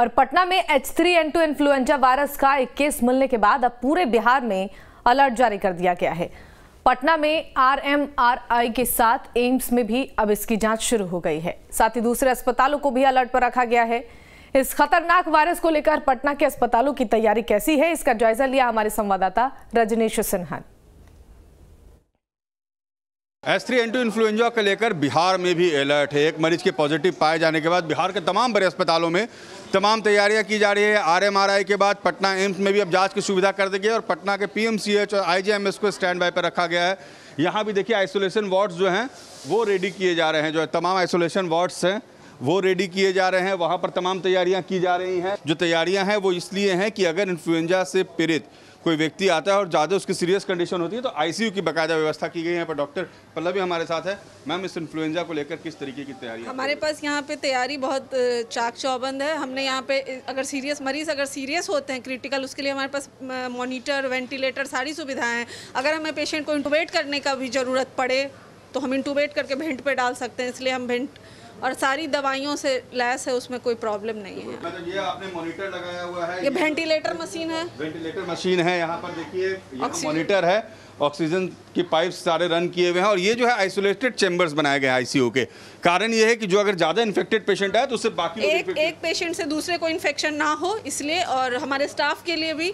और पटना में H three N two influenza virus का एक केस मिलने के बाद अब पूरे बिहार में अलर्ट जारी कर दिया गया है पटना में आरएमआरआई के साथ एम्स में भी अब इसकी जांच शुरू हो गई है साथ ही दूसरे अस्पतालों को भी अलर्ट पर रखा गया है इस खतरनाक वायरस को लेकर पटना के अस्पतालों की तैयारी कैसी है इसका जायजा लिया हमारे संवाददाता रजनीश सिन्हा ने S three N two influenza को लेकर बिहार में भी अलर्ट है एक मरीज के पॉजिटिव पाए जाने के बाद बिहार के तमाम बड़े अस्पतालों में तमाम तैयारियां की जा रही है आरएमआरआई के बाद पटना एम्स में भी अब जांच की सुविधा कर दी गई और पटना के पीएमसीएच और आईजीएमएस को स्टैंड बाय पर रखा गया है यहाँ भी देखिए आइसोलेशन वार्ड्स जो हैं वो रेडी किए जा रहे हैं जो है तमाम आइसोलेशन वार्ड्स हैं वो रेडी किए जा रहे हैं वहाँ पर तमाम तैयारियाँ की जा रही हैं जो तैयारियाँ हैं वो इसलिए हैं कि अगर इन्फ्लुएंजा से पीड़ित कोई व्यक्ति आता है और ज़्यादा उसकी सीरियस कंडीशन होती है तो आईसीयू की बाकायदा व्यवस्था की गई है पर डॉक्टर पल्लवी हमारे साथ है मैम इस इन्फ्लुएंजा को लेकर किस तरीके की तैयारी हमारे पास यहाँ पे तैयारी बहुत चाक चौबंद है हमने यहाँ पे अगर सीरियस मरीज़ अगर सीरियस होते हैं क्रिटिकल उसके लिए हमारे पास मोनीटर वेंटिलेटर सारी सुविधाएँ हैं अगर हमें पेशेंट को इंटोवेट करने का भी ज़रूरत पड़े तो हम इंटूबेट करके भेंट पर डाल सकते हैं इसलिए हम भेंट और सारी दवाइयों से लैस है उसमें कोई प्रॉब्लम नहीं तो है तो ये आपने मॉनिटर लगाया हुआ है ये वेंटिलेटर मशीन है वेंटिलेटर मशीन है यहाँ पर देखिए मॉनिटर है ऑक्सीजन की पाइप सारे रन किए हुए हैं और ये जो है आइसोलेटेड चेम्बर्स बनाए गए हैं आईसीयू के कारण ये है कि जो अगर ज़्यादा इन्फेक्टेड पेशेंट है तो उससे बाकी एक एक पेशेंट से दूसरे को इन्फेक्शन ना हो इसलिए और हमारे स्टाफ के लिए भी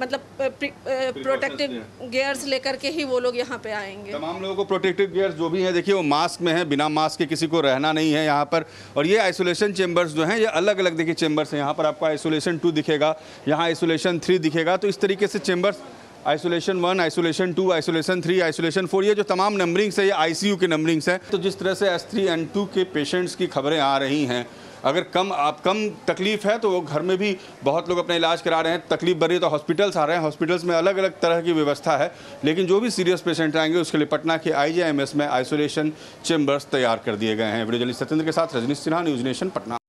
मतलब प्रोटेक्टिव गियर्स लेकर के ही वो लोग यहाँ पे आएंगे तमाम लोगों को प्रोटेक्टिव गियर्स जो भी हैं देखिए वो मास्क में है बिना मास्क के किसी को रहना नहीं है यहाँ पर और ये आइसोलेशन चेम्बर्स जो हैं ये अलग अलग देखिए चेम्बर्स हैं यहाँ पर आपको आइसोलेशन टू दिखेगा यहाँ आइसोलेशन थ्री दिखेगा तो इस तरीके से chambers isolation one isolation two isolation three isolation four ये जो तमाम नंबरिंग्स है ये आईसीयू के नंबरिंग्स हैं तो जिस तरह से एस थ्री एन टू के पेशेंट्स की खबरें आ रही हैं अगर कम आप कम तकलीफ़ है तो वो घर में भी बहुत लोग अपना इलाज करा रहे हैं तकलीफ बढ़ रही है तो हॉस्पिटल्स आ रहे हैं हॉस्पिटल्स में अलग अलग तरह की व्यवस्था है लेकिन जो भी सीरियस पेशेंट आएंगे उसके लिए पटना के आई में आइसोलेशन चेम्बर्स तैयार कर दिए गए हैं वीडियो जल्दी सत्येंद्र के साथ रजनीश सिन्हा न्यूज नेशन पटना